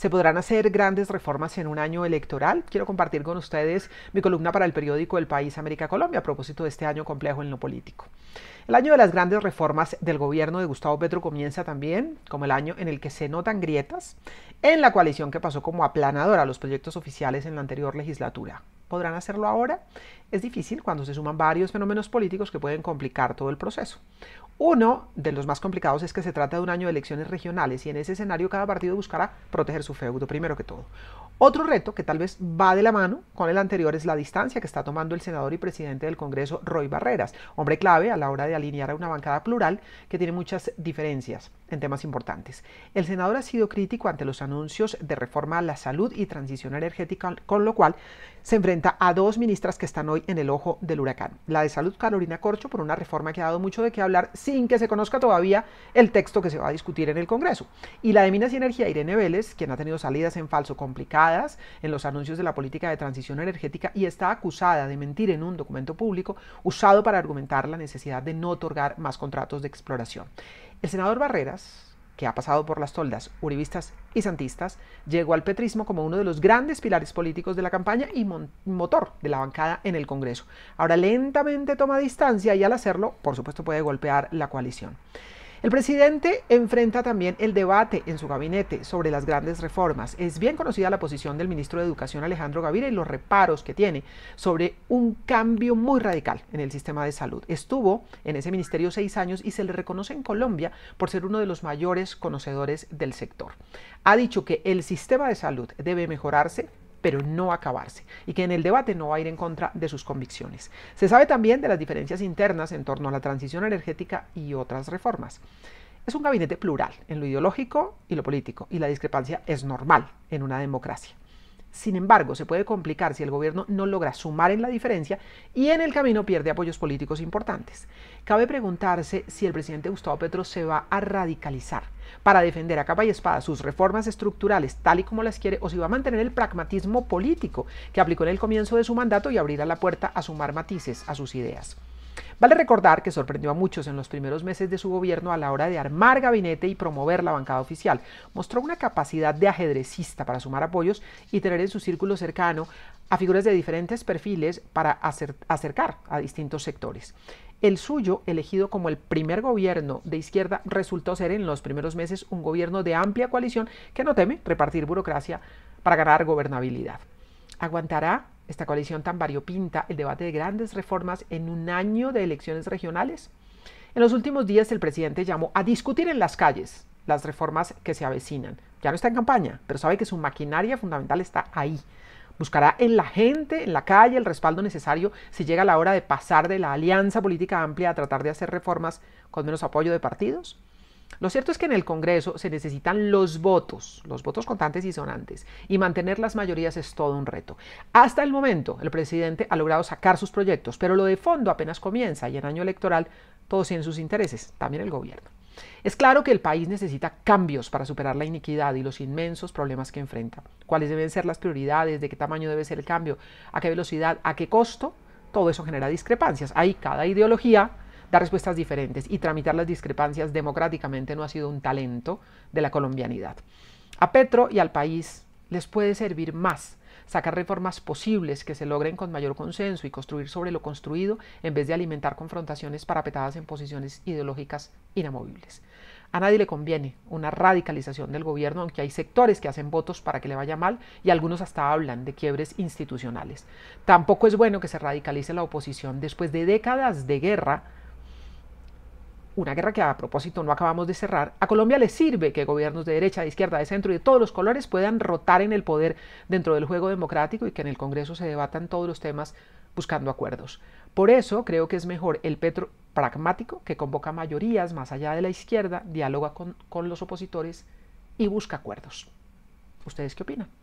¿Se podrán hacer grandes reformas en un año electoral? Quiero compartir con ustedes mi columna para el periódico El País América Colombia a propósito de este año complejo en lo político. El año de las grandes reformas del gobierno de Gustavo Petro comienza también como el año en el que se notan grietas en la coalición que pasó como aplanadora a los proyectos oficiales en la anterior legislatura. ¿Podrán hacerlo ahora? Es difícil cuando se suman varios fenómenos políticos que pueden complicar todo el proceso. Uno de los más complicados es que se trata de un año de elecciones regionales y en ese escenario cada partido buscará proteger su feudo primero que todo. Otro reto que tal vez va de la mano con el anterior es la distancia que está tomando el senador y presidente del Congreso, Roy Barreras, hombre clave a la hora de alinear a una bancada plural que tiene muchas diferencias en temas importantes. El senador ha sido crítico ante los anuncios de reforma a la salud y transición energética, con lo cual se enfrenta a dos ministras que están hoy en el ojo del huracán. La de salud, Carolina Corcho, por una reforma que ha dado mucho de qué hablar, sin que se conozca todavía el texto que se va a discutir en el Congreso. Y la de Minas y Energía, Irene Vélez, quien ha tenido salidas en falso complicadas en los anuncios de la política de transición energética y está acusada de mentir en un documento público usado para argumentar la necesidad de no otorgar más contratos de exploración. El senador Barreras, que ha pasado por las toldas, uribistas y santistas, llegó al petrismo como uno de los grandes pilares políticos de la campaña y motor de la bancada en el Congreso. Ahora lentamente toma distancia y al hacerlo, por supuesto, puede golpear la coalición. El presidente enfrenta también el debate en su gabinete sobre las grandes reformas. Es bien conocida la posición del ministro de Educación Alejandro Gaviria y los reparos que tiene sobre un cambio muy radical en el sistema de salud. Estuvo en ese ministerio seis años y se le reconoce en Colombia por ser uno de los mayores conocedores del sector. Ha dicho que el sistema de salud debe mejorarse pero no acabarse, y que en el debate no va a ir en contra de sus convicciones. Se sabe también de las diferencias internas en torno a la transición energética y otras reformas. Es un gabinete plural en lo ideológico y lo político, y la discrepancia es normal en una democracia. Sin embargo, se puede complicar si el gobierno no logra sumar en la diferencia y en el camino pierde apoyos políticos importantes. Cabe preguntarse si el presidente Gustavo Petro se va a radicalizar para defender a capa y espada sus reformas estructurales tal y como las quiere o si va a mantener el pragmatismo político que aplicó en el comienzo de su mandato y abrirá la puerta a sumar matices a sus ideas. Vale recordar que sorprendió a muchos en los primeros meses de su gobierno a la hora de armar gabinete y promover la bancada oficial. Mostró una capacidad de ajedrecista para sumar apoyos y tener en su círculo cercano a figuras de diferentes perfiles para acercar a distintos sectores. El suyo, elegido como el primer gobierno de izquierda, resultó ser en los primeros meses un gobierno de amplia coalición que no teme repartir burocracia para ganar gobernabilidad. ¿Aguantará esta coalición tan variopinta, el debate de grandes reformas en un año de elecciones regionales? En los últimos días el presidente llamó a discutir en las calles las reformas que se avecinan. Ya no está en campaña, pero sabe que su maquinaria fundamental está ahí. Buscará en la gente, en la calle, el respaldo necesario si llega la hora de pasar de la alianza política amplia a tratar de hacer reformas con menos apoyo de partidos. Lo cierto es que en el Congreso se necesitan los votos, los votos contantes y sonantes, y mantener las mayorías es todo un reto. Hasta el momento, el presidente ha logrado sacar sus proyectos, pero lo de fondo apenas comienza y en año electoral todos tienen sus intereses, también el gobierno. Es claro que el país necesita cambios para superar la iniquidad y los inmensos problemas que enfrenta. ¿Cuáles deben ser las prioridades? ¿De qué tamaño debe ser el cambio? ¿A qué velocidad? ¿A qué costo? Todo eso genera discrepancias. Ahí cada ideología dar respuestas diferentes y tramitar las discrepancias democráticamente no ha sido un talento de la colombianidad. A Petro y al país les puede servir más sacar reformas posibles que se logren con mayor consenso y construir sobre lo construido en vez de alimentar confrontaciones parapetadas en posiciones ideológicas inamovibles. A nadie le conviene una radicalización del gobierno, aunque hay sectores que hacen votos para que le vaya mal y algunos hasta hablan de quiebres institucionales. Tampoco es bueno que se radicalice la oposición después de décadas de guerra una guerra que a propósito no acabamos de cerrar, a Colombia le sirve que gobiernos de derecha, de izquierda, de centro y de todos los colores puedan rotar en el poder dentro del juego democrático y que en el Congreso se debatan todos los temas buscando acuerdos. Por eso creo que es mejor el Petro pragmático, que convoca mayorías más allá de la izquierda, dialoga con, con los opositores y busca acuerdos. ¿Ustedes qué opinan?